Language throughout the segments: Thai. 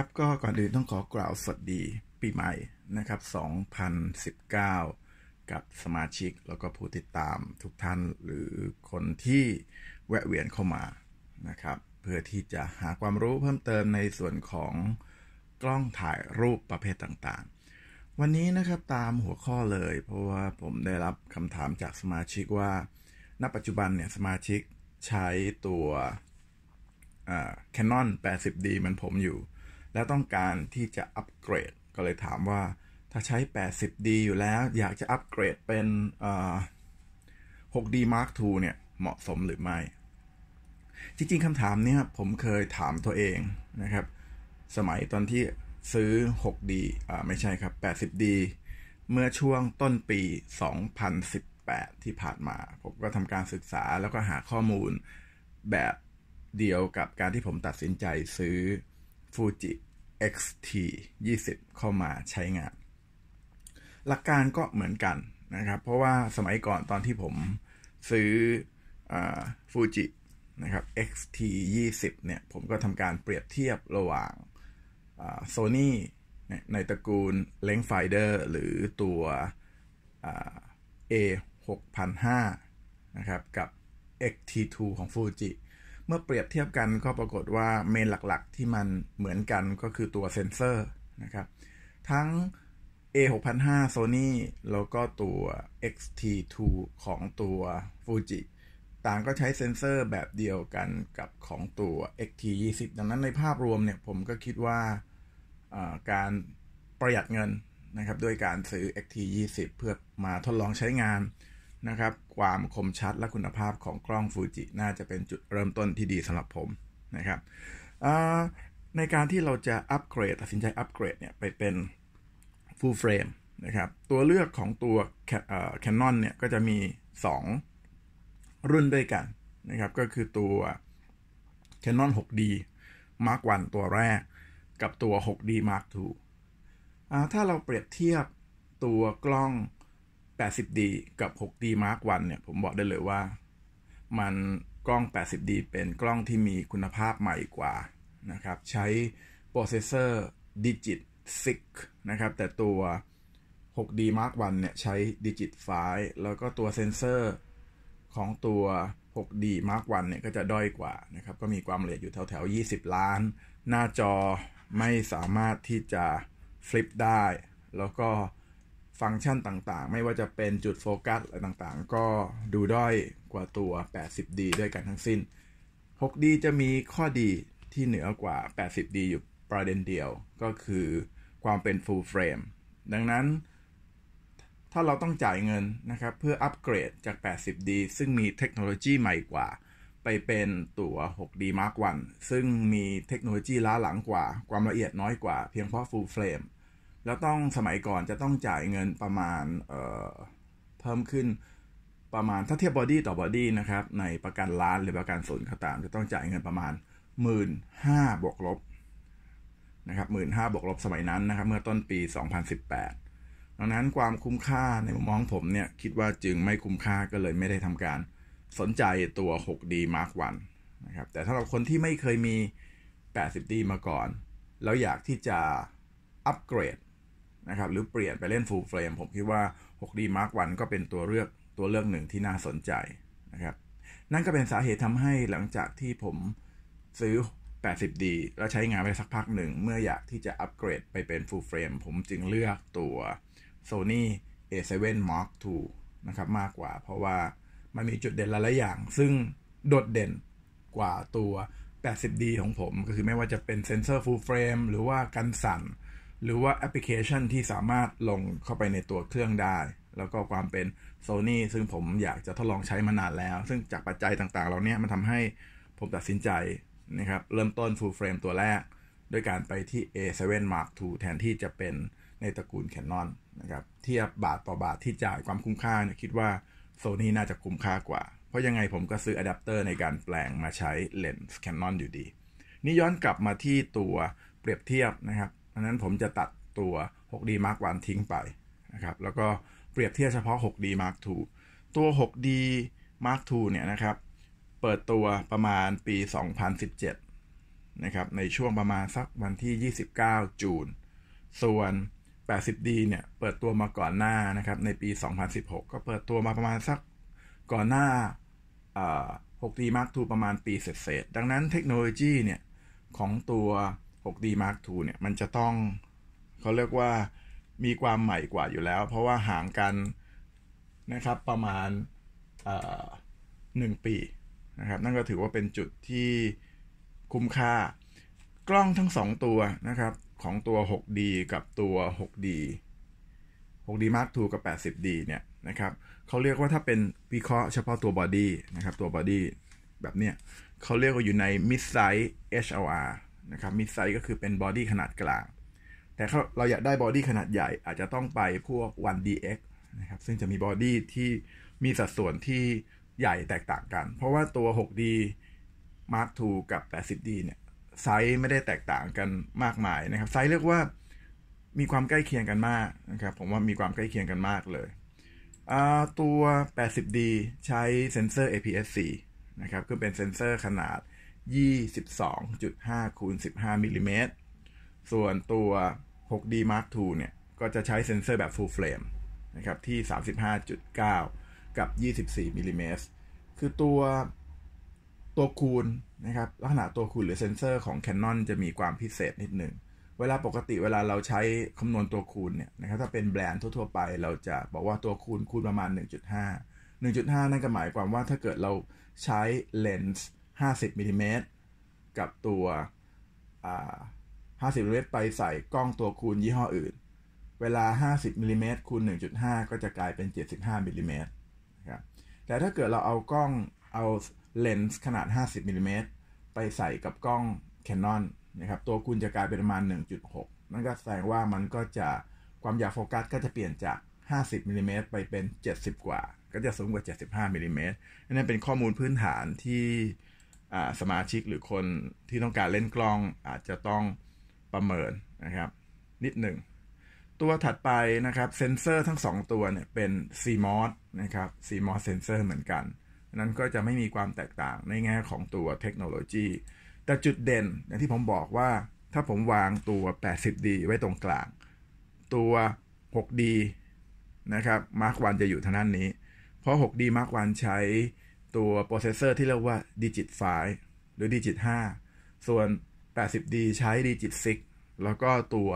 ครับก็ก่อนอื่นต้องขอกล่าวสวัสดีปีใหม่นะครับ2019 กับสมาชิกแล้วก็ผู้ติดตามทุกท่านหรือคนที่แวะเวียนเข้ามานะครับเพื่อที่จะหาความรู้เพิ่มเติมในส่วนของกล้องถ่ายรูปประเภทต่างๆ วันนี้นะครับตามหัวข้อเลยเพราะว่าผมได้รับคำถามจากสมาชิกว่าณปัจจุบันเนี่ยสมาชิกใช้ตัว Canon 80D มันผมอยู่และต้องการที่จะอัปเกรด ก็เลยถามว่าถ้าใช้ 80D อยู่แล้ว อยากจะอัปเกรดเป็น 6D Mark II เนี่ย เหมาะสมหรือไม่ จริงๆคำถามนี้ผมเคยถามตัวเองนะครับ สมัยตอนที่ซื้อ 6D อีไม่ใช่ครับ 80D เมื่อช่วงต้นปี 2018 ที่ผ่านมา ผมก็ทำการศึกษาแล้วก็หาข้อมูลแบบเดียวกับการที่ผมตัดสินใจซื้อ Fuji XT 20เข้ามาใช้งาน หลักการก็เหมือนกันนะครับ เพราะว่าสมัยก่อนตอนที่ผมซื้อฟูจินะครับ XT 20เนี่ย ผมก็ทำการเปรียบเทียบระหว่างโซนี่ในตระกูลเลงไฟเดอร์หรือตัว A 6 0 0นะครับ กับ XT2 ของฟูจิเมื่อเปรียบเทียบกันก็ปรากฏว่าเมนหลักๆ ที่มันเหมือนกันก็คือตัวเซนเซอร์นะครับทั้ง A 6 5 0 0 Sony แล้วก็ตัว XT2 ของตัว Fuji ต่างก็ใช้เซนเซอร์แบบเดียวกันกับของตัว XT20 ดังนั้นในภาพรวมเนี่ยผมก็คิดว่าการประหยัดเงินนะครับด้วยการซื้อ XT20 เพื่อมาทดลองใช้งานนะครับความคมชัดและคุณภาพของกล้องฟูจิน่าจะเป็นจุดเริ่มต้นที่ดีสำหรับผมนะครับในการที่เราจะอัปเกรดตัดสินใจอัปเกรดเนี่ยไปเป็น full frame นะครับ ตัวเลือกของตัวคนนอนเนี่ยก็จะมี 2 รุ่นด้วยกันนะครับ ก็คือตัว Canon 6D Mark 1 ตัวแรกกับตัว 6D Mark 2ถ้าเราเปรียบเทียบตัวกล้อง 80D กับ 6D Mark 1เนี่ย ผมบอกได้เลยว่า มันกล้อง 80D เป็นกล้องที่มีคุณภาพใหม่กว่านะครับ ใช้โปรเซสเซอร์ดิจิต6นะครับ แต่ตัว 6D Mark 1เนี่ย ใช้ดิจิต5แล้วก็ตัวเซนเซอร์ของตัว 6D Mark 1เนี่ย ก็จะด้อยกว่านะครับ ก็มีความละเอียดอยู่แถวๆ20 ล้าน หน้าจอไม่สามารถที่จะฟลิปได้ แล้วก็ฟังก์ชันต่างๆ ไม่ว่าจะเป็นจุดโฟกัสอะไรต่างๆ ก็ดูด้อยกว่าตัว 80D ด้วยกันทั้งสิ้น 6D จะมีข้อดีที่เหนือกว่า 80D อยู่ประเด็นเดียว ก็คือความเป็น full frame ดังนั้นถ้าเราต้องจ่ายเงินนะครับเพื่ออัปเกรดจาก 80D ซึ่งมีเทคโนโลยีใหม่กว่า ไปเป็นตัว 6D Mark 1 ซึ่งมีเทคโนโลยีล้าหลังกว่าความละเอียดน้อยกว่า เพียงเพราะ full frame แล้วต้องสมัยก่อนจะต้องจ่ายเงินประมาณเเพิ่มขึ้นประมาณถ้าเทียบบอดี้ต่อบอดี้นะครับในประกันล้านหรือประกันศูนย์ก็ตาม จะต้องจ่ายเงินประมาณ 1 5ื่นห้าบวกลบนะครับหมื่นห้าบวกลบสมัยนั้นนะครับเมื่อต้นปี 2018 ดังนั้นความคุ้มค่าในมุมมองผมเนี่ยคิดว่าจึงไม่คุ้มค่าก็เลยไม่ได้ทำการ สนใจตัว 6D Mark 1นะครับแต่สำหรับคนที่ไม่เคยมี 80D มาก่อน แล้วอยากที่จะอัปเกรดนะครับหรือเปลี่ยนไปเล่นฟูลเฟรมผมคิดว่า 6D Mark 1ก็เป็นตัวเลือกตัวเลือกหนึ่งที่น่าสนใจนะครับนั่นก็เป็นสาเหตุทำให้หลังจากที่ผมซื้อ 80D แล้วใช้งานไปสักพักหนึ่ง เมื่ออยากที่จะอัปเกรดไปเป็นฟูลเฟรมผมจึงเลือกตัว Sony A7 Mark II นะครับมากกว่าเพราะว่ามันมีจุดเด่นหลายอย่าง ซึ่งโดดเด่นกว่าตัว 80D ของผมก็คือไม่ว่าจะเป็นเซนเซอร์ฟูลเฟรมหรือว่ากันสั่นหรือว่าแอปพลิเคชันที่สามารถลงเข้าไปในตัวเครื่องได้ แล้วก็ความเป็น Sony ซึ่งผมอยากจะทดลองใช้มานานแล้ว ซึ่งจากปัจจัยต่าง ๆ เราเนี้ยมันทำให้ผมตัดสินใจนะครับ เริ่มต้น full frame ตัวแรก ด้วยการไปที่ A7 Mark II แทนที่จะเป็นในตระกูล Canon นะครับ เทียบบาทต่อบาทที่จ่ายความคุ้มค่าเนี่ยคิดว่า Sony น่าจะคุ้มค่ากว่า เพราะยังไงผมก็ซื้ออะแดปเตอร์ในการแปลงมาใช้เลนส์ Canon อยู่ดี นี่ย้อนกลับมาที่ตัวเปรียบเทียบนะครับอันนั้นผมจะตัดตัว 6D Mark 1 ทิ้งไปนะครับ แล้วก็เปรียบเทียบเฉพาะ 6D Mark II ตัว 6D Mark II เนี่ยนะครับเปิดตัวประมาณปี 2017นะครับในช่วงประมาณสักวันที่ 29จูนส่วน 80D เนี่ยเปิดตัวมาก่อนหน้านะครับ ในปี 2016 ก็เปิดตัวมาประมาณสักก่อนหน้า 6D Mark II ประมาณปีเสร็จๆดังนั้นเทคโนโลยีเนี่ยของตัว 6D Mark II เนี่ยมันจะต้องเขาเรียกว่ามีความใหม่กว่าอยู่แล้ว เพราะว่าห่างกันนะครับประมาณหนึ่งปีนะครับนั่นก็ถือว่าเป็นจุดที่คุ้มค่ากล้องทั้ง 2 ตัวนะครับของตัว 6D กับตัว 6D 6D Mark II กับ 80D เนี่ยนะครับเขาเรียกว่าถ้าเป็นวิเคราะห์เฉพาะตัวบอดี้นะครับตัวบอดี้แบบเนี้ยเขาเรียกว่าอยู่ใน mid size HLR นะครับมิดไซส์ก็คือเป็นบอดี้ขนาดกลาง แต่เราอยากได้บอดี้ขนาดใหญ่อาจจะต้องไปพวก 1DX นะครับซึ่งจะมีบอดี้ที่มีสัดส่วนที่ใหญ่แตกต่างกัน เพราะว่าตัว 6D Mark II กับ 80D เนี่ยไซส์ไม่ได้แตกต่างกันมากมายนะครับไซส์เรียกว่ามีความใกล้เคียงกันมากนะครับผมว่ามีความใกล้เคียงกันมากเลย ตัว 80D ใช้เซนเซอร์ APS-C นะครับก็เป็นเซนเซอร์ขนาด22.5คูณ15มิลิเมตรส่วนตัว 6D Mark II เนี่ย ก็จะใช้เซ็นเซอร์แบบ full frame นะครับที่ 35.9 กับ 24มิลิเมตรคือตัวตัวคูณนะครับลักษณะตัวคูณหรือเซ็นเซอร์ของ Canon จะมีความพิเศษนิดหนึ่งเวลาปกติเวลาเราใช้คำนวณตัวคูณเนี่ยนะครับถ้าเป็นแบรนด์ทั่วๆไปเราจะบอกว่าตัวคูณคูณประมาณ 1.5 1.5 นั่นก็หมายความว่าถ้าเกิดเราใช้เลนส์50มิลิเมตรกับตัว50มิลิเมตรไปใส่กล้องตัวคูณยี่ห้ออื่น เวลา50มิลิเมตรคูณ1.5ก็จะกลายเป็น75มิลิเมตรครับแต่ถ้าเกิดเราเอากล้องเอาเลนส์ขนาด50มิลิเมตรไปใส่กับกล้อง Canon นะครับตัวคูณจะกลายเป็นประมาณ1.6นั่นก็แสดงว่ามันก็จะความยาวโฟกัส ก็จะเปลี่ยนจาก50มิลิเมตรไปเป็น70กว่า ก็จะสูงกว่า75มิลิเมตรนั่นเป็นข้อมูลพื้นฐานที่สมาชิกหรือคนที่ต้องการเล่นกล้องอาจจะต้องประเมินนะครับ นิดหนึ่งตัวถัดไปนะครับเซนเซอร์ทั้ง 2 ตัวเนี่ยเป็น CMOS นะครับ CMOS เซนเซอร์เหมือนกัน นั้นก็จะไม่มีความแตกต่างในแง่ของตัวเทคโนโลยีแต่จุดเด่น อย่างที่ผมบอกว่าถ้าผมวางตัว 80D ไว้ตรงกลาง ตัว 6D นะครับมาร์ควันจะอยู่ทางด้านนี้ เพราะ 6D ์ควันใช้ตัวโปรเซสเซอร์ที่เรียกว่าดิจิต5หรือดิจิต5ส่วน 80D ใช้ดิจิต6แล้วก็ตัว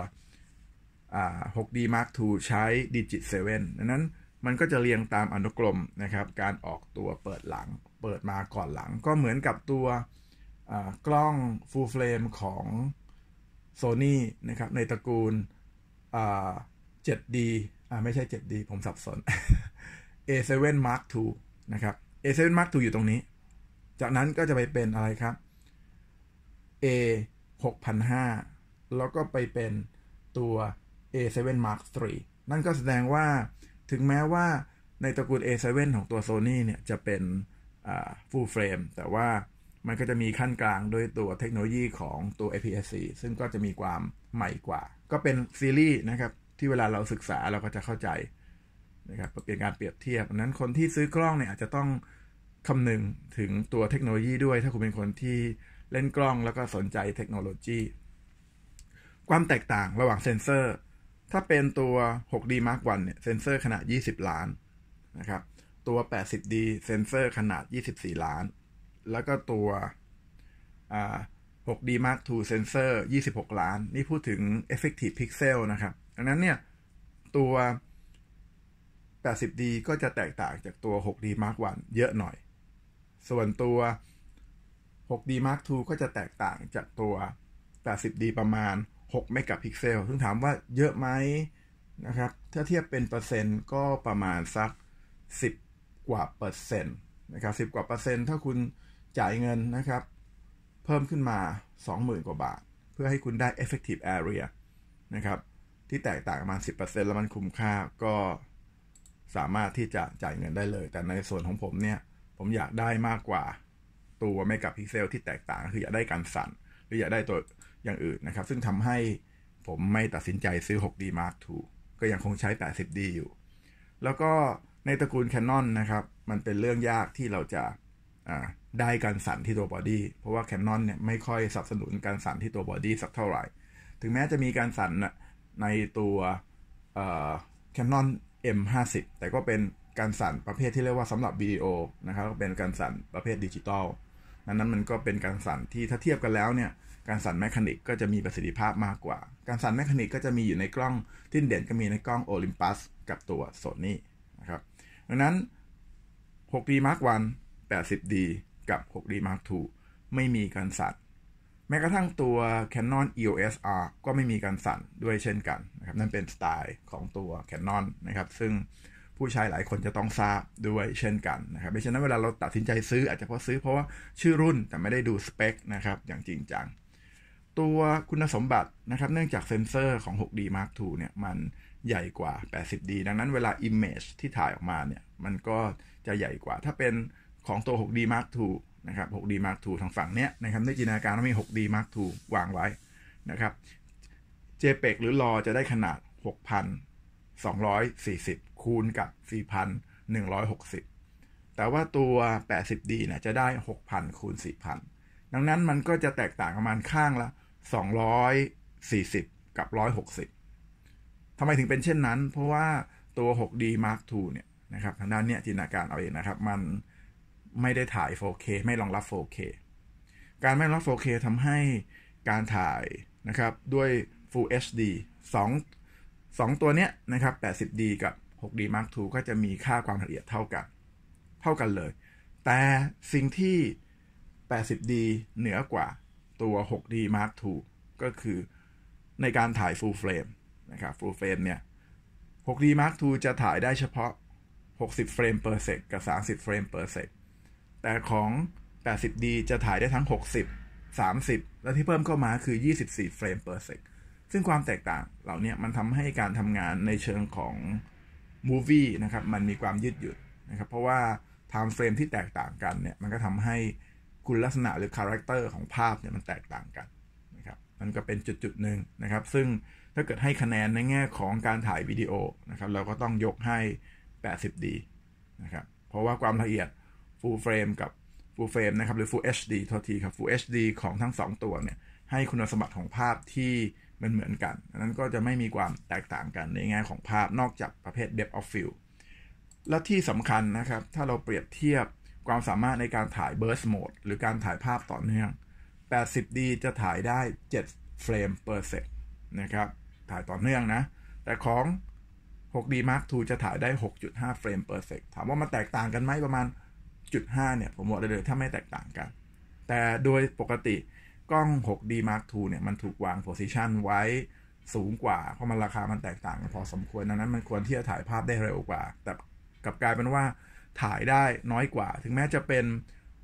6D Mark II ใช้ดิจิต7ดังนั้นมันก็จะเรียงตามอนุกรมนะครับ การออกตัวเปิดหลังเปิดมาก่อนหลัง ก็เหมือนกับตัวกล้อง full frame ของ Sony นะครับ ในตระกูล 7D ไม่ใช่ 7D ผมสับสน A7 Mark II นะครับ A7 Mark II อยู่ตรงนี้ จากนั้นก็จะไปเป็นอะไรครับ A 6 5 0 0แล้วก็ไปเป็นตัว A7 Mark III นั่นก็แสดงว่าถึงแม้ว่าในตระกูล A7 ของตัว Sony เนี่ยจะเป็น full frame แต่ว่ามันก็จะมีขั้นกลางด้วยตัวเทคโนโลยีของตัว APS-C ซึ่งก็จะมีความใหม่กว่า ก็เป็นซีรีส์นะครับที่เวลาเราศึกษาเราก็จะเข้าใจนะครับเปลี่ยนการเปรียบเทียบนั้นคนที่ซื้อกล้องเนี่ยอาจจะต้องคำนึงถึงตัวเทคโนโลยีด้วยถ้าคุณเป็นคนที่เล่นกล้องแล้วก็สนใจเทคโนโลยี ความแตกต่างระหว่างเซนเซอร์ ถ้าเป็นตัว 6D Mark 1เนี่ย เซนเซอร์ขนาด 20 ล้านนะครับตัว 80D เซนเซอร์ขนาด 24 ล้าน แล้วก็ตัว 6D Mark II เซนเซอร์ 26 ล้าน นี่พูดถึง Effective Pixel นะครับดังนั้นเนี่ย ตัว 80D ก็จะแตกต่างจากตัว 6D Mark 1 เยอะหน่อยส่วนตัว 6D Mark II ก็จะแตกต่างจากตัว 80D ประมาณ 6 เมกะพิกเซล ซึ่งถามว่าเยอะไหมนะครับ ถ้าเทียบเป็นเปอร์เซ็นต์ก็ประมาณสัก 10 กว่าเปอร์เซ็นต์นะครับ 10 กว่าเปอร์เซ็นต์ถ้าคุณจ่ายเงินนะครับเพิ่มขึ้นมา 20,000 กว่าบาท เพื่อให้คุณได้ effective area นะครับที่แตกต่างประมาณ 10%แล้วมันคุ้มค่าก็สามารถที่จะจ่ายเงินได้เลย แต่ในส่วนของผมเนี่ยผมอยากได้มากกว่าตัวไม่กับพิกเซลที่แตกต่าง คืออยากได้การสั่น หรืออยากได้ตัวอย่างอื่นนะครับ ซึ่งทำให้ผมไม่ตัดสินใจซื้อ 6D Mark II ก็ยังคงใช้ 80D อยู่ แล้วก็ในตระกูล Canon นะครับ มันเป็นเรื่องยากที่เราจะได้การสั่นที่ตัวบอดี้เพราะว่า Canon เนี่ยไม่ค่อยสนับสนุนการสั่นที่ตัวบอดี้สักเท่าไหร่ ถึงแม้จะมีการสั่นในตัว Canon M50 แต่ก็เป็นการสั่นประเภทที่เรียกว่าสำหรับวิดีโอนะครับเป็นการสั่นประเภทดิจิตอลนั้นนั้นมันก็เป็นการสั่นที่ถ้าเทียบกันแล้วเนี่ยการสั่นแมคานิกก็จะมีประสิทธิภาพมากกว่า การสั่นแมคานิกก็จะมีอยู่ในกล้องที่เด่นก็มีในกล้องโอลิมปัสกับตัวโซนี่นะครับ ดังนั้น 6D Mark 1 80D กับ 6D Mark 2ไม่มีการสั่น แม้กระทั่งตัว Canon EOS R ก็ไม่มีการสั่นด้วยเช่นกันนะครับนั่นเป็นสไตล์ของตัว Canon นะครับ ซึ่งผู้ชายหลายคนจะต้องทราบด้วยเช่นกันนะครับดังฉะนั้นเวลาเราตัดสินใจซื้ออาจจะเพราะซื้อเพราะว่าชื่อรุ่นแต่ไม่ได้ดูสเปคนะครับ อย่างจริงจัง ตัวคุณสมบัตินะครับเนื่องจากเซนเซอร์ของ 6D Mark II เนี่ยมันใหญ่กว่า 80D ดังนั้นเวลา Image ที่ถ่ายออกมาเนี่ยมันก็จะใหญ่กว่า ถ้าเป็นของตัว 6D Mark II นะครับ 6D Mark II ทางฝั่งเนี้ยนะครับในจินตนาการว่ามี 6D Mark II วางไว้นะครับ JPEG หรือ RAW จะได้ขนาด 6,240คูณกับ 4,160 แต่ว่าตัว 80D เนี่ยจะได้ 6,000 คูณ4,000 ดังนั้นมันก็จะแตกต่างประมาณข้างละ 240 กับ 160ทำไมถึงเป็นเช่นนั้น เพราะว่าตัว 6D Mark II เนี่ยนะครับทางด้านเนี้ยจินตนาการเอาเองนะครับ มันไม่ได้ถ่าย 4K ไม่รองรับ 4K การไม่รองรับ 4K ทำให้การถ่ายนะครับด้วย Full HD 2 2ตัวเนี้ยนะครับ 80D กับ 6D Mark II ก็จะมีค่าความละเอียดเท่ากัน เท่ากันเลย แต่สิ่งที่ 80D เหนือกว่าตัว 6D Mark II ก็คือในการถ่าย full frame นะครับ full frame เนี่ย 6D Mark II จะถ่ายได้เฉพาะ60เฟรม per sec กับ30เฟรม per sec แต่ของ 80D จะถ่ายได้ทั้ง60 30และที่เพิ่มเข้ามาคือ24เฟรม per sec ซึ่งความแตกต่างเหล่านี้มันทำให้การทำงานในเชิงของมูฟี่นะครับมันมีความยืดหยุ่นนะครับเพราะว่าไทม์เฟรมที่แตกต่างกันเนี่ยมันก็ทำให้คุณลักษณะหรือคาแรคเตอร์ของภาพเนี่ยมันแตกต่างกันนะครับ มันก็เป็นจุดจุดหนึ่งนะครับ ซึ่งถ้าเกิดให้คะแนนในแง่ของการถ่ายวิดีโอนะครับ เราก็ต้องยกให้ 8 0 ดีนะครับเพราะว่าความละเอียด full frame กับ full frame นะครับหรือ full HD ทอทีครับ full HD ของทั้ง 2 ตัวเนี่ย ให้คุณสมบัติของภาพที่มันเหมือนกัน นั้นก็จะไม่มีความแตกต่างกันในแง่ของภาพนอกจากประเภท depth of field และที่สำคัญนะครับ ถ้าเราเปรียบเทียบความสามารถในการถ่าย burst mode หรือการถ่ายภาพต่อเนื่อง 80D จะถ่ายได้7 เฟรม per sec นะครับ ถ่ายต่อเนื่องนะ แต่ของ 6D Mark II จะถ่ายได้ 6.5 เฟรม per sec ถามว่ามันแตกต่างกันไหมประมาณ0.5เนี่ย ผมบอกเลยถ้าไม่แตกต่างกัน แต่โดยปกติกล้อง 6D Mark II เนี่ย มันถูกวางโพสิชันไว้สูงกว่า เพราะมันราคามันแตกต่างพอสมควรดังนั้นมันควรที่จะถ่ายภาพได้เร็วกว่า แต่กลับกลายเป็นว่าถ่ายได้น้อยกว่า ถึงแม้จะเป็น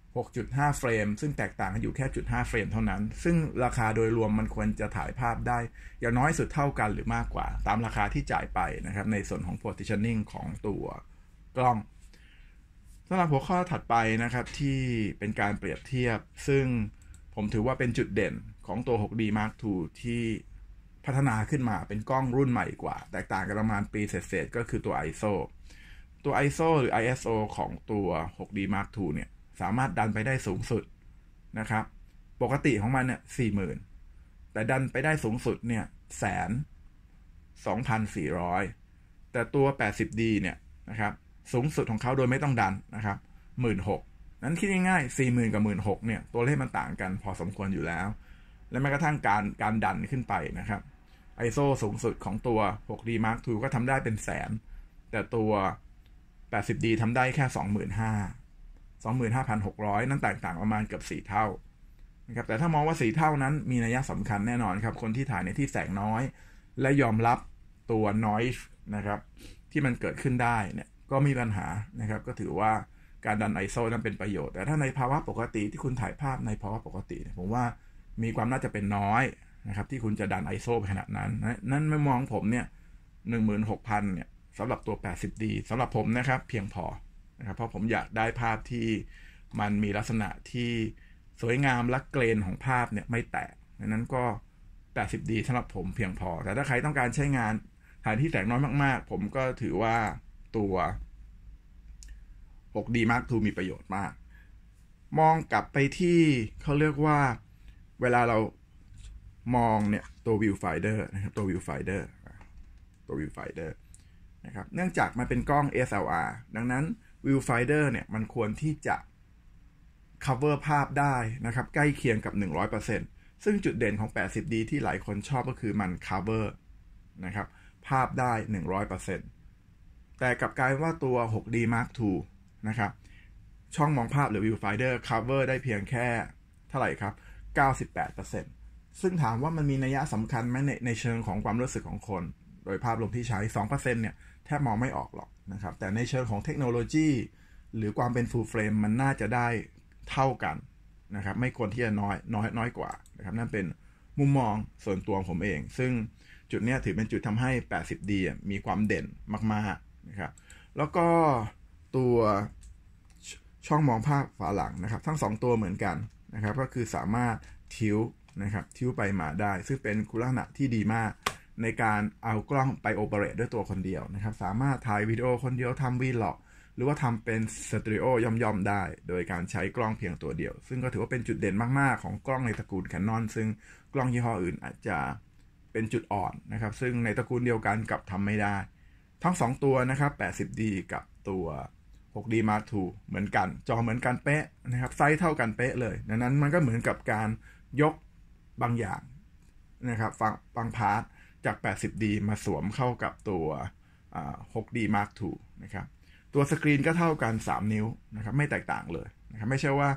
6.5เฟรม ซึ่งแตกต่างกันอยู่แค่0.5เฟรมเท่านั้น ซึ่งราคาโดยรวมมันควรจะถ่ายภาพได้ อย่างน้อยสุดเท่ากันหรือมากกว่า ตามราคาที่จ่ายไปนะครับ ในส่วนของ positioning ของตัวกล้องสำหรับหัวข้อถัดไปนะครับที่เป็นการเปรียบเทียบซึ่งผมถือว่าเป็นจุดเด่นของตัว 6D Mark II ที่พัฒนาขึ้นมาเป็นกล้องรุ่นใหม่กว่า แตกต่างกันประมาณปีเศษๆก็คือตัว ISO ตัว ISO หรือ ISO ของตัว 6D Mark II เนี่ย สามารถดันไปได้สูงสุดนะครับ ปกติของมันเนี่ย 40,000 แต่ดันไปได้สูงสุดเนี่ยแสนสองพันสี่ร้อยแต่ตัว 80D เนี่ยนะครับสูงสุดของเขาโดยไม่ต้องดันนะครับหมื่นหกนั้นคิดง่ายๆสี่หมื่นกับหมื่นหกเนี่ย ตัวเลขมันต่างกันพอสมควรอยู่แล้ว และแม้กระทั่งการการดันขึ้นไปนะครับ ISO สูงสุดของตัว 6D Mark II ก็ทำได้เป็นแสน แต่ตัว 80D ทำได้แค่ 25,000 25,600 นั่นแตกต่างประมาณเกือบ 4 เท่านะครับ แต่ถ้ามองว่า 4 เท่านั้นมีนัยสำคัญแน่นอนครับ คนที่ถ่ายในที่แสงน้อย และยอมรับตัว noise นะครับ ที่มันเกิดขึ้นได้เนี่ย ก็มีปัญหานะครับ ก็ถือว่าการดันไอโซนั้นเป็นประโยชน์ แต่ถ้าในภาวะปกติที่คุณถ่ายภาพในภาวะปกติผมว่ามีความน่าจะเป็นน้อยนะครับที่คุณจะดันไอโซขนาดนั้น นั้นไม่มองผมเนี่ยหนึ่งหมื่นหกพันเนี่ยสำหรับตัว8 0ดสำหรับผมนะครับเพียงพอนะครับเพราะผมอยากได้ภาพที่มันมีลักษณะที่สวยงามและเกรนของภาพเนี่ยไม่แตกดังนั้นก็8 0ีสำหรับผมเพียงพอ แต่ถ้าใครต้องการใช้งานถ่ายที่แสงน้อยมากๆ ผมก็ถือว่าตัว 6D Mark II มีประโยชน์มาก มองกลับไปที่เขาเรียกว่าเวลาเรามองเนี่ยตัววิวไฟเดอร์นะครับตัววิวไฟเดอร์ตัววิวไฟเดอร์นะครับเนื่องจากมันเป็นกล้อง SLR ดังนั้นวิวไฟเดอร์เนี่ยมันควรที่จะ cover ภาพได้นะครับใกล้เคียงกับ 100%ซึ่งจุดเด่นของ 80D ที่หลายคนชอบก็คือมัน cover นะครับภาพได้ 100%แต่กลับกลายว่าตัว 6D Mark II นะครับช่องมองภาพหรือ viewfinder cover ได้เพียงแค่ เท่าไหร่ครับ 98%ซึ่งถามว่ามันมีนัยสำคัญไหมในในเชิงของความรู้สึกของคน โดยภาพรวมที่ใช้2%เนี่ยแทบมองไม่ออกหรอกนะครับแต่ในเชิงของเทคโนโลยี หรือความเป็น full frame มันน่าจะได้เท่ากันนะครับไม่ควรที่จะน้อย น้อยน้อยกว่านะครับนั่นเป็นมุมมองส่วนตัวของผมเอง ซึ่งจุดนี้ถือเป็นจุดทำให้ 80D มีความเด่นมากๆนะครับแล้วก็ตัวช่องมองภาพฝาหลังนะครับ ทั้ง 2 ตัวเหมือนกันนะครับก็คือสามารถทิวนะครับ ทิวไปมาได้ ซึ่งเป็นคุณลักษณะที่ดีมาก ในการเอากล้องไปโอเปเรตด้วยตัวคนเดียวนะครับ สามารถถ่ายวิดีโอคนเดียวทำวีล็อก หรือว่าทำเป็นสตรีโอย่อมๆได้ โดยการใช้กล้องเพียงตัวเดียว ซึ่งก็ถือว่าเป็นจุดเด่นมาก ๆ ของกล้องในตระกูลคนนอนซึ่งกล้องยี่ห้ออื่นอาจจะเป็นจุดอ่อนนะครับ ซึ่งในตระกูลเดียวกันกับทำไม่ได้ ทั้ง2ตัวนะครับ 80D กับตัว 6D Mark II เหมือนกันจอเหมือนกันเป๊ะนะครับไซส์เท่ากันเป๊ะเลย ดังนั้นมันก็เหมือนกับการยกบางอย่างนะครับฟังบางพาร์ทจาก 80D มาสวมเข้ากับตัว 6D Mark II นะครับตัวสกรีนก็เท่ากัน3 นิ้วนะครับไม่แตกต่างเลยนะครับไม่ใช่ว่า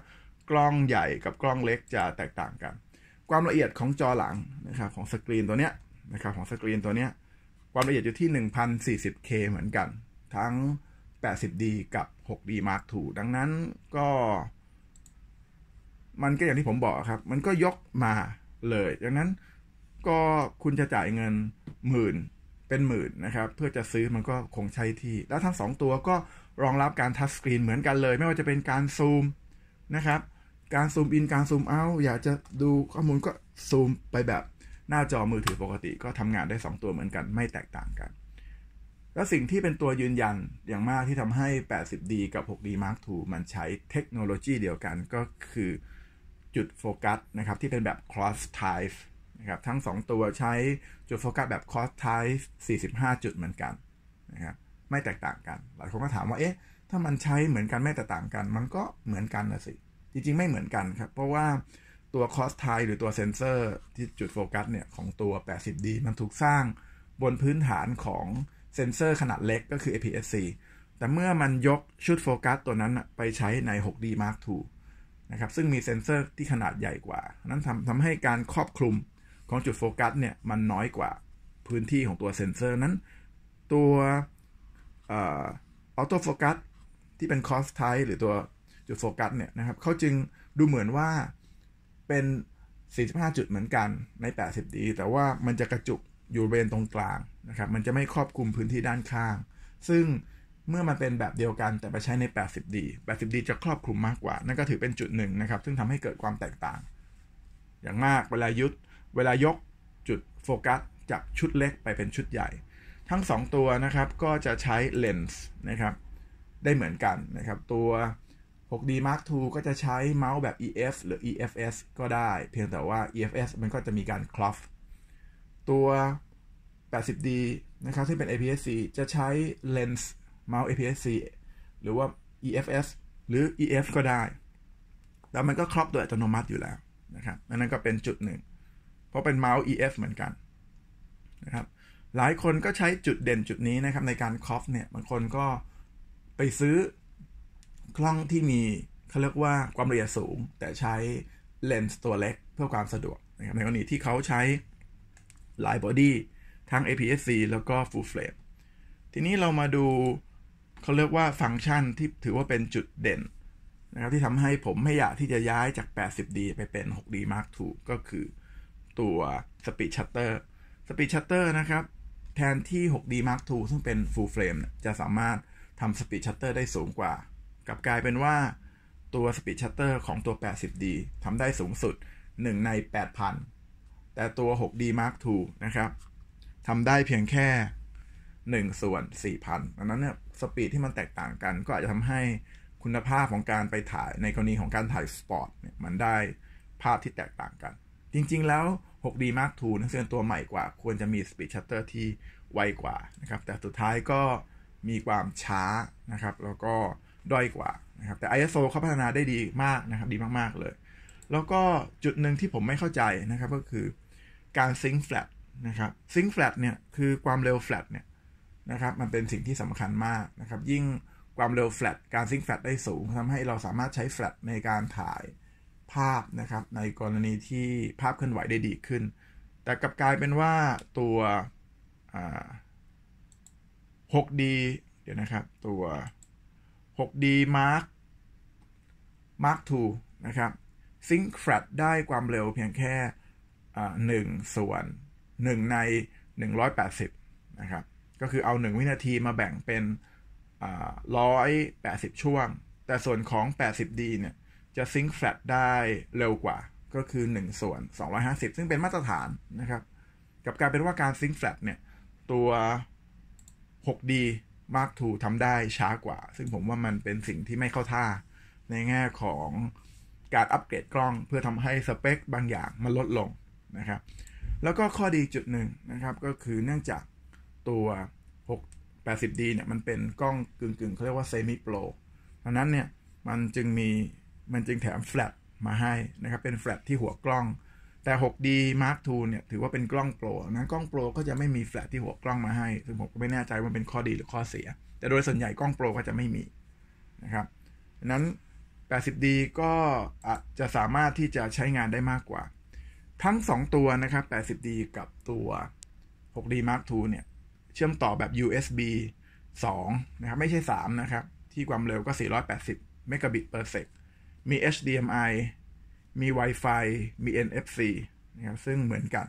กล้องใหญ่กับกล้องเล็กจะแตกต่างกัน ความละเอียดของจอหลังนะครับของสกรีนตัวเนี้ยนะครับของสกรีนตัวเนี้ยความละเอียดอยู่ที่ 1040K เหมือนกัน ทั้ง 80D กับ 6D Mark II ดังนั้นก็ มันก็อย่างที่ผมบอกครับ มันก็ยกมาเลยดังนั้นก็คุณจะจ่ายเงินหมื่นเป็นหมื่นนะครับ เพื่อจะซื้อมันก็คงใช้ที่แล้วทั้งสองตัวก็รองรับการทัชสกรีนเหมือนกันเลย ไม่ว่าจะเป็นการซูมนะครับ การซูมอินการซูมเอาอยากจะดูข้อมูลก็ซูมไปแบบหน้าจอมือถือปกติ ก็ทำงานได้ 2 ตัวเหมือนกัน ไม่แตกต่างกันแล้วสิ่งที่เป็นตัวยืนยันอย่างมากที่ทำให้ 80D กับ 6D Mark II มันใช้เทคโนโลยีเดียวกันก็คือจุดโฟกัสนะครับที่เป็นแบบ cross type นะครับทั้ง 2 ตัวใช้จุดโฟกัสแบบ cross type 45 จุดเหมือนกันนะครับไม่แตกต่างกัน หลายคนก็ถามว่าเอ๊ะถ้ามันใช้เหมือนกัน ไม่แตกต่างกัน มันก็เหมือนกันนะสิ จริง ๆไม่เหมือนกันครับเพราะว่าตัว cross type หรือตัวเซนเซอร์ที่จุดโฟกัสเนี่ยของตัว 80D มันถูกสร้างบนพื้นฐานของเซนเซอร์ขนาดเล็กก็คือ APS-C แต่เมื่อมันยกชุดโฟกัสตัวนั้นไปใช้ใน 6D Mark II นะครับซึ่งมีเซนเซอร์ที่ขนาดใหญ่กว่านั้นทำทำให้การครอบคลุมของจุดโฟกัสเนี่ยมันน้อยกว่าพื้นที่ของตัวเซนเซอร์นั้นตัวออโต้โฟกัสที่เป็นคอสไทหรือตัวจุดโฟกัสเนี่ยนะครับเขาจึงดูเหมือนว่าเป็น 45 จุดเหมือนกันใน 80D แต่ว่ามันจะกระจุกอยู่เบรนตรงกลางนะครับมันจะไม่ครอบคลุมพื้นที่ด้านข้าง ซึ่งเมื่อมันเป็นแบบเดียวกันแต่ไปใช้ใน 80D 80D จะครอบคลุมมากกว่า นั่นก็ถือเป็นจุดหนึ่งนะครับซึ่งทำให้เกิดความแตกต่าง อย่างมากเวลายุดเวลายกจุดโฟกัส จากชุดเล็กไปเป็นชุดใหญ่ ทั้ง 2 ตัวนะครับ ก็จะใช้เลนส์นะครับได้เหมือนกันนะครับตัว 6D Mark II ก็จะใช้เมาส์แบบ EF หรือ EFS ก็ได้ เพียงแต่ว่า EFS มันก็จะมีการคลอฟตัว 80D นะครับที่เป็น APS-C จะใช้เลนส์ m o u n ์ APS-C หรือว่า EFS หรือ EF ก็ได้แล้วมันก็ครอบโดยอัตโนมัติอยู่แล้วนะครับ นั่นก็เป็นจุดหนึ่ง เพราะเป็น m o u n ์ EF เหมือนกันนะครับหลายคนก็ใช้จุดเด่นจุดนี้นะครับในการครอบเนี่ยบางคนก็ไปซื้อกล้องที่มีเขาเรียกว่าความละเอียดสูงแต่ใช้เลนส์ตัวเล็กเพื่อความสะดวกนะครับในกรณีที่เขาใช้หลายบอดี้ทั้ง APS-C แล้วก็ Full f r a m e ทีนี้เรามาดูเขาเรียกว่าฟังก์ชันที่ถือว่าเป็นจุดเด่นนะครับที่ทำให้ผมไม่อยากที่จะย้ายจาก 80D ไปเป็น 6D Mark II ก็คือตัว Speed Shutter Speed Shutter นะครับ แทนที่ 6D Mark II ซึ่งเป็น Full Frame จะสามารถทำ Speed Shutter ได้สูงกว่า กับกลายเป็นว่าตัว Speed Shutter ของตัว 80D ทำได้สูงสุด 1 ใน 8,000แต่ตัว 6D Mark II นะครับทำได้เพียงแค่ 1 ส่วน4,000ดังนั้นเนี่ย สปีดที่มันแตกต่างกัน ก็อาจจะทำให้คุณภาพของการไปถ่ายในกรณีของการถ่ายสปอร์ตเนี่ย มันได้ภาพที่แตกต่างกัน จริงๆแล้ว 6D Mark II นะเป็นตัวใหม่กว่า ควรจะมีสปีดชัตเตอร์ที่ไวกว่านะครับ แต่สุดท้ายก็มีความช้านะครับ แล้วก็ด้อยกว่านะครับ แต่ ISO เขาพัฒนาได้ดีมากนะครับ ดีมากๆ เลย แล้วก็จุดหนึ่งที่ผมไม่เข้าใจนะครับ ก็คือการซิงค์แฟลตนะครับซิงค์แฟลตเนี่ย คือความเร็วแฟลตเนี่ยนะครับมันเป็นสิ่งที่สำคัญมากนะครับยิ่งความเร็วแฟลตการซิงค์แฟลตได้สูงทำให้เราสามารถใช้แฟลตในการถ่ายภาพ นะครับ ในกรณีที่ภาพเคลื่อนไหวได้ดีขึ้น แต่กลับกลายเป็นว่าตัว 6D เดี๋ยวนะครับ ตัว 6D Mark Mark 2นะครับซิงค์แฟลตได้ความเร็วเพียงแค่หนึ่งส่วนหนึ่งใน 180 นะครับ ก็คือเอา 1 วินาทีมาแบ่งเป็นร้อยแปดสิบช่วง แต่ส่วนของ 80D เนี่ย จะซิงค์แฟลตได้เร็วกว่า ก็คือ 1 ส่วน 250 ซึ่งเป็นมาตรฐานนะครับกับการเป็นว่าการซิงค์แฟลตเนี่ย ตัว 6D าร์กทูทำได้ช้ากว่า ซึ่งผมว่ามันเป็นสิ่งที่ไม่เข้าท่า ในแง่ของการอัปเกรดกล้องเพื่อทำให้สเปคบางอย่างมันลดลงนะครับแล้วก็ข้อดีจุดหนึ่งนะครับก็คือเนื่องจากตัว6 80D เนี่ยมันเป็นกล้องกึง่งๆเขาเรียกว่าเซมิโปรดังนั้นเนี่ย มันจึงมีมันจึงแถมแฟลชมาให้นะครับเป็นแฟลชที่หัวกล้อง แต่ 6D Mark II เนี่ยถือว่าเป็นกล้องโปรนะกล้องโปรก็จะไม่มีแฟลชที่หัวกล้องมาให้ซึ่งผมก็ไม่แน่ใจว่าเป็นข้อดีหรือข้อเสีย แต่โดยส่วนใหญ่กล้องโปรก็จะไม่มีนะครับดังนั้น 80D ก็อาจจะสามารถที่จะใช้งานได้มากกว่าทั้ง 2 ตัวนะครับ 80D กับตัว 6D Mark II เนี่ยเชื่อมต่อแบบ USB 2นะครับไม่ใช่3นะครับที่ความเร็วก็ 480เมกะบิตเปอร์เซกมี HDMI มี Wi-Fi มี NFC นะครับซึ่งเหมือนกัน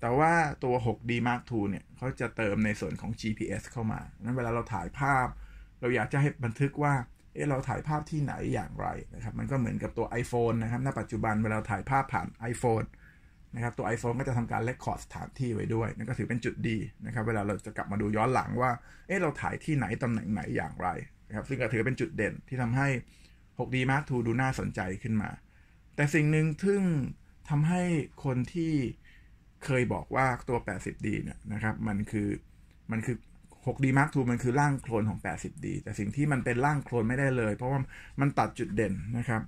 แต่ว่าตัว 6D Mark II เนี่ยเขาจะเติมในส่วนของ GPS เข้ามานั้นเวลาเราถ่ายภาพ เราอยากจะให้บันทึกว่าเออเราถ่ายภาพที่ไหนอย่างไรนะครับมันก็เหมือนกับตัว iPhone นะครับณปัจจุบัน เวลาถ่ายภาพผ่าน iPhone นะครับตัว iPhone ก็จะทำการเลคคอร์ดสถานที่ไว้ด้วยนั่นก็ถือเป็นจุดดีนะครับเวลาเราจะกลับมาดูย้อนหลังว่า เอ๊ะเราถ่ายที่ไหนตำแหน่งไหนอย่างไรนะครับซึ่งก็ถือเป็นจุดเด่นที่ทำให้ 6D Mark II ดูน่าสนใจขึ้นมา แต่สิ่งหนึ่งทึ่งทำให้คนที่เคยบอกว่าตัว 80D เนี่ยนะครับมันคือมันคือ 6D Mark II มันคือร่างโคลนของ 80D แต่สิ่งที่มันเป็นร่างโคลนไม่ได้เลย เพราะว่ามันตัดจุดเด่นนะครับ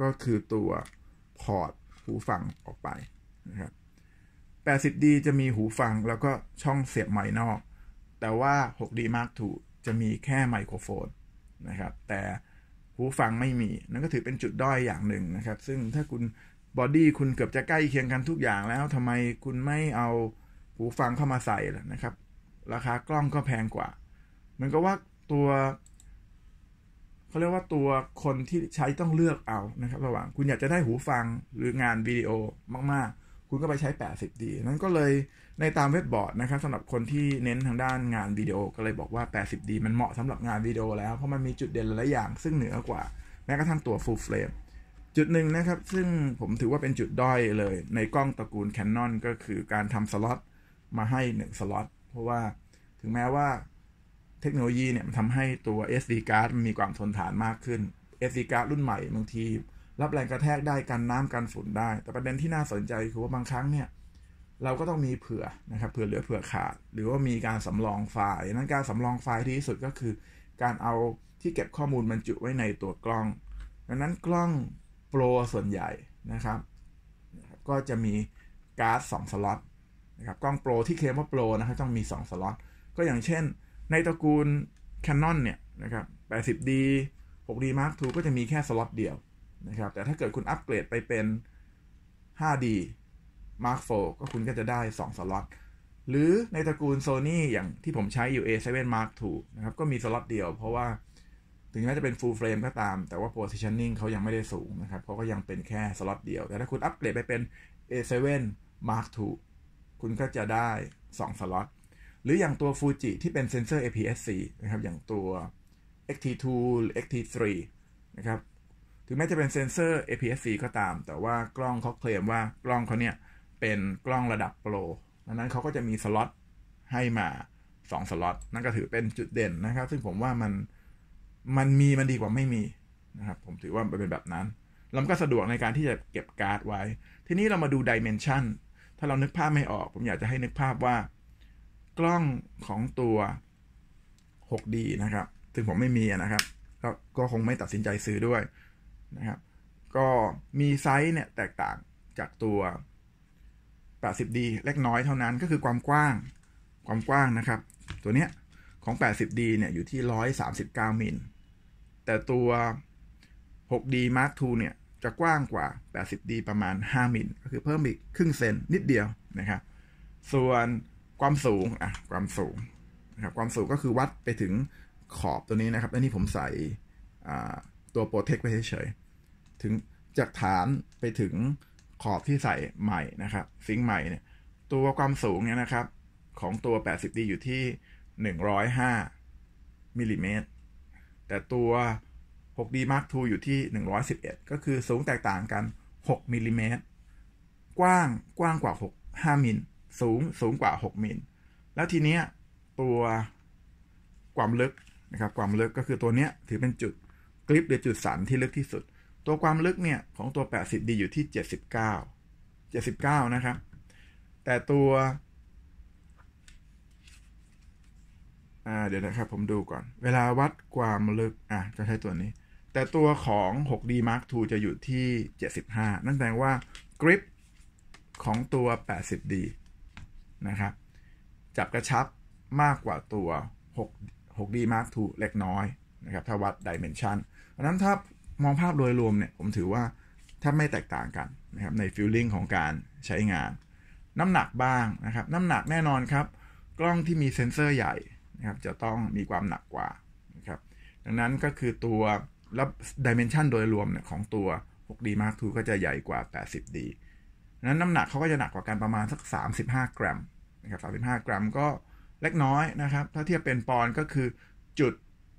ก็คือตัวพอร์ตหูฟังออกไปนะครับ 80D จะมีหูฟังแล้วก็ช่องเสียบไมค์นอก แต่ว่า 6D Mark II จะมีแค่ไมโครโฟนนะครับแต่หูฟังไม่มี นั่นก็ถือเป็นจุดด้อยอย่างหนึ่งนะครับ ซึ่งถ้าคุณบอดี้คุณเกือบจะใกล้เคียงกันทุกอย่างแล้วทำไมคุณไม่เอาหูฟังเข้ามาใส่ล่ะนะครับ ราคากล้องก็แพงกว่า เหมือนกับว่าตัว เขาเรียกว่าตัวคนที่ใช้ต้องเลือกเอานะครับ ระหว่างคุณอยากจะได้หูฟังหรืองานวิดีโอมากคุณก็ไปใช้ 80D นั้นก็เลยในตามเว็บบอร์ดนะครับสำหรับคนที่เน้นทางด้านงานวิดีโอ ก็เลยบอกว่า 80D มันเหมาะสำหรับงานวิดีโอแล้วเพราะมันมีจุดเด่นหลายอย่างซึ่งเหนือกว่า แม้กระทั่งตัว full frame จุดหนึ่งนะครับ ซึ่งผมถือว่าเป็นจุดด้อยเลย ในกล้องตระกูล Canon ก็คือการทำสล็อตมาให้1สล็อตเพราะว่าถึงแม้ว่าเทคโนโลยีเนี่ยมันทำให้ตัว SD card มันมีความทนทานมากขึ้น SD card รุ่นใหม่บางทีรับแรงกระแทกได้กันน้ำกันฝุ่นได้ แต่ประเด็นที่น่าสนใจคือว่าบางครั้งเนี่ยเราก็ต้องมีเผื่อนะครับเผื่อเหลือเผื่อขาด หรือว่ามีการสำรองไฟล์นั้นการสำรองไฟล์ที่สุดก็คือการเอาที่เก็บข้อมูลบรรจุไว้ในตัวกล้องดังนั้นกล้องโปรส่วนใหญ่นะครับ ก็จะมีการ์ดสองสล็อตนะครับกล้องโปรที่เคลมว่าโปรนะครับต้องมี2สล็อตก็อย่างเช่น ในตระกูล Canon เนี่ยนะครับ 80D 6D Mark II ก็จะมีแค่สล็อตเดียวนะครับแต่ถ้าเกิดคุณอัปเกรดไปเป็น 5D Mark IV ก็คุณก็จะได้2สล็อตหรือในตระกูล Sony อย่างที่ผมใช้อยู่ A7 Mark II นะครับก็มีสล็อตเดียวเพราะว่าถึงแม้จะเป็น full frame ก็ตาม แต่ว่า positioning เขายังไม่ได้สูงนะครับเขาก็ยังเป็นแค่สล็อตเดียว แต่ถ้าคุณอัปเกรดไปเป็น A7 Mark II คุณก็จะได้2สล็อตหรืออย่างตัว Fuji ที่เป็นเซนเซอร์ APS-C นะครับอย่างตัว XT2 หรือ XT3 นะครับถึงแม้จะเป็นเซนเซอร์ APS-C ก็ตาม แต่ว่ากล้องเขาเคลมว่ากล้องเขาเนี่ยเป็นกล้องระดับโปรดังนั้นเขาก็จะมีสล็อตให้มา2สล็อต นั่นก็ถือเป็นจุดเด่นนะครับ ซึ่งผมว่ามันมันมีมันดีกว่าไม่มีนะครับ ผมถือว่าเป็นแบบนั้นแล้วก็สะดวกในการที่จะเก็บการ์ดไว้ ทีนี้เรามาดูดิเมนชันถ้าเรานึกภาพไม่ออก ผมอยากจะให้นึกภาพว่ากล้องของตัว 6D นะครับ ซึ่งผมไม่มีนะครับก็คงไม่ตัดสินใจซื้อด้วยนะครับ ก็มีไซส์เนี่ยแตกต่างจากตัว 80D เล็กน้อยเท่านั้นก็คือความกว้าง ความกว้างนะครับ ตัวเนี้ยของ 80D เนี่ยอยู่ที่ 139มิล แต่ตัว 6D Mark II เนี่ยจะกว้างกว่า 80D ประมาณ 5 มิล ก็คือเพิ่มอีกครึ่งเซน นิดเดียวนะครับ ส่วนความสูง อ่ะ ความสูงนะครับความสูงก็คือวัดไปถึงขอบตัวนี้นะครับอันนี้ผมใส่ตัว protect ไปเฉยๆถึงจากฐานไปถึงขอบที่ใส่ใหม่นะครับ ซิงใหม่เนี่ยตัวความสูงเนี่ยนะครับ ของตัว 80D อยู่ที่ 105มิลลิเมตรแต่ตัว 6D Mark II อยู่ที่ 111 ก็คือสูงแตกต่างกัน6มิลลิเมตรกว้างกว้างกว่า 6 5 มิล สูงสูงกว่า 6 มิล แล้วทีเนี้ย ตัวความลึกนะครับความลึกก็คือตัวเนี้ยถือเป็นจุดกริปหรือจุดสันที่ลึกที่สุด ตัวความลึกเนี่ย ของตัว 80D อยู่ที่ 79 79 นะครับ แต่ตัว เดี๋ยวนะครับผมดูก่อน เวลาวัดความลึก อ่ะจะใช้ตัวนี้ แต่ตัวของ 6D Mark II จะอยู่ที่ 75 นั่นแปลว่ากริปของตัว 80D นะครับ จับกระชับมากกว่าตัว 6D Mark II เล็กน้อยนะครับถ้าวัดดิเมนชันเพราะนั้นถ้ามองภาพโดยรวมเนี่ยผมถือว่าถ้าไม่แตกต่างกันนะครับในฟิลลิ่งของการใช้งาน น้ำหนักบ้างนะครับน้ำหนักแน่นอนครับ กล้องที่มีเซนเซอร์ใหญ่นะครับจะต้องมีความหนักกว่านะครับดังนั้นก็คือตัวรับดิเมนชันโดยรวมเนี่ยของตัว 6D Mark II ก็จะใหญ่กว่า 80D นั้นน้ำหนักเขาก็จะหนักกว่ากันประมาณสัก 35 กรัมนะครับ35 กรัม ก็เล็กน้อยนะครับถ้าเทียบเป็นปอนด์ก็คือจุด0.08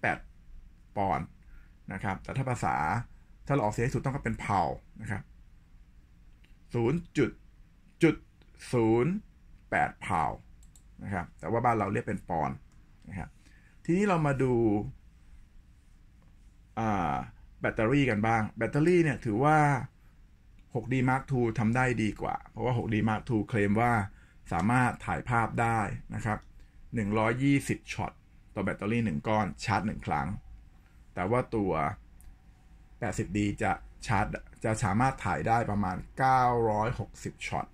08ปอนด์นะครับ แต่ถ้าภาษาถ้าเราออกเสียงสุดต้องก็เป็นเผานะครับ0 08เผานะครับ แต่ว่าบ้านเราเรียกเป็นปอนด์นะครับทีนี้เรามาดู แบตเตอรี่กันบ้าง แบตเตอรี่เนี่ยถือว่า 6D Mark II ทำได้ดีกว่า เพราะว่า 6D Mark II เคลมว่าสามารถถ่ายภาพได้นะครับ120ช็อตต่อแบตเตอรี่ 1 ก้อนชาร์จ 1 ครั้ง แต่ว่าตัว 80D จะชาร์จจะสามารถถ่ายได้ประมาณ 960ช็อต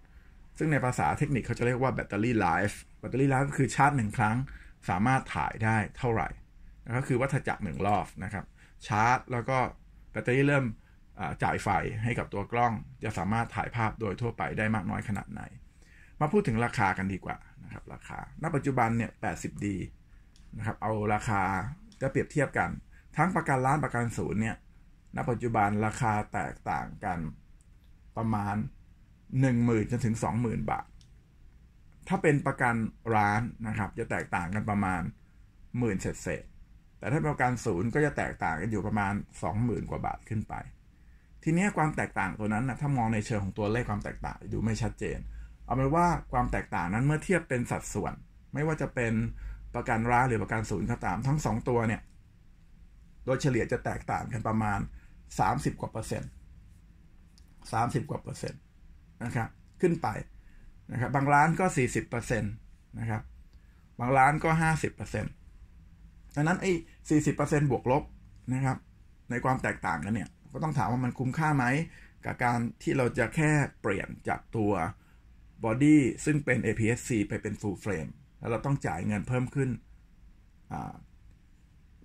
ซึ่งในภาษาเทคนิคเขาจะเรียกว่าแบตเตอรี่ไลฟ์แบตเตอรี่ไลฟ์ก็คือชาร์จ 1 ครั้งสามารถถ่ายได้เท่าไหร่ก็คือวัฏจักร1รอบนะครับชาร์จแล้วก็แบตเตอรี่เริ่มจ่ายไฟให้กับตัวกล้อง จะสามารถถ่ายภาพโดยทั่วไปได้มากน้อยขนาดไหนมาพูดถึงราคากันดีกว่านะครับราคา ณ ปัจจุบันเนี่ย80ดีนะครับ เอาราคาจะเปรียบเทียบกัน ทั้งประกันล้านประกันศูนย์เนี่ย ณ ปัจจุบันราคาแตกต่างกันประมาณ10,000จนถึง20,000บาท ถ้าเป็นประกันร้านนะครับ จะแตกต่างกันประมาณหมื่นเศษเศษ แต่ถ้าประกันศูนย์ก็จะแตกต่างกันอยู่ประมาณ20,000กว่าบาทขึ้นไป ทีนี้ความแตกต่างตัวนั้นนะถ้ามองในเชิงของตัวเลขความแตกต่างดูไม่ชัดเจนเอาเป็นว่าความแตกต่างนั้นเมื่อเทียบเป็นสัดส่วน ไม่ว่าจะเป็นประกันร้าหรือประกันศูนย์ก็ตาม ทั้ง 2ตัวเนี่ยโดยเฉลี่ยจะแตกต่างกันประมาณ30 กว่าเปอร์เซ็นต์30กว่าเปอร์เซ็นต์นะครับ ขึ้นไปนะครับ บางร้านก็40เปอร์เซ็นต์นะครับบางร้านก็ 50เปอร์เซ็นต์ดังนั้นไอ้40เปอร์เซ็นต์บวกลบนะครับ ในความแตกต่างกันเนี่ยก็ต้องถามว่ามันคุ้มค่าไหมกับการที่เราจะแค่เปลี่ยนจากตัวบอดี้ซึ่งเป็น APS-C ไปเป็น Full Frame แล้วเราต้องจ่ายเงินเพิ่มขึ้น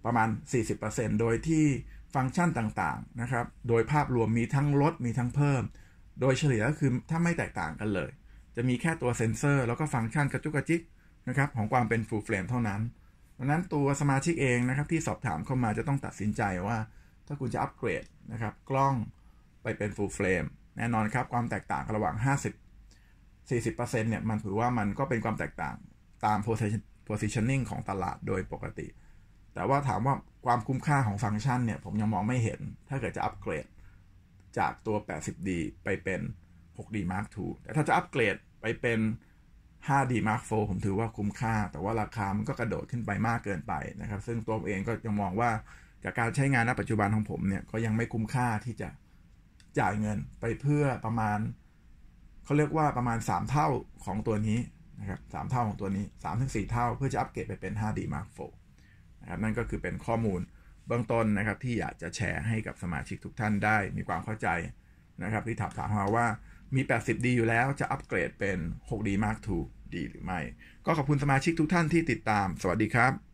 ประมาณ 40%โดยที่ฟังก์ชันต่างๆนะครับ โดยภาพรวมมีทั้งลดมีทั้งเพิ่ม โดยเฉลี่ยก็คือถ้าไม่แตกต่างกันเลย จะมีแค่ตัวเซ็นเซอร์แล้วก็ฟังก์ชันกระจุกกระจิกนะครับของความเป็น Full Frame เท่านั้นดังนั้นตัวสมาชิกเองนะครับที่สอบถามเข้ามาจะต้องตัดสินใจว่า ถ้าคุณจะอัปเกรดนะครับกล้องไปเป็น Full Frame แน่นอนครับความแตกต่างระหว่าง 50 40%เนี่ยมันถือว่ามันก็เป็นความแตกต่างตาม positioning ของตลาดโดยปกติ แต่ว่าถามว่าความคุ้มค่าของฟังก์ชันเนี่ย ผมยังมองไม่เห็น ถ้าเกิดจะอัปเกรดจากตัว 80D ไปเป็น 6D Mark II แต่ถ้าจะอัปเกรดไปเป็น 5D Mark IV ผมถือว่าคุ้มค่า แต่ว่าราคา มันก็กระโดดขึ้นไปมากเกินไปนะครับ ซึ่งตัวเองก็ยังมองว่าจากการใช้งานณปัจจุบันของผมเนี่ย ก็ยังไม่คุ้มค่าที่จะจ่ายเงินไปเพื่อประมาณเขาเรียกว่าประมาณ 3 เท่าของตัวนี้นะครับสเท่าของตัวนี้3าถึงสเท่า เพื่อจะอัปเกรดไปเป็น 5D Mark IV นะครับนั่นก็คือเป็นข้อมูลเบื้องต้นนะครับ ที่อยากจะแชร์ให้กับสมาชิกทุกท่านได้มีความเข้าใจนะครับ ที่ถามถามมาว่ามี 80D อยู่แล้วจะอัปเกรดเป็น 6D Mark II ดีหรือไม่ ก็ขอบคุณสมาชิกทุกท่านที่ติดตาม สวัสดีครับ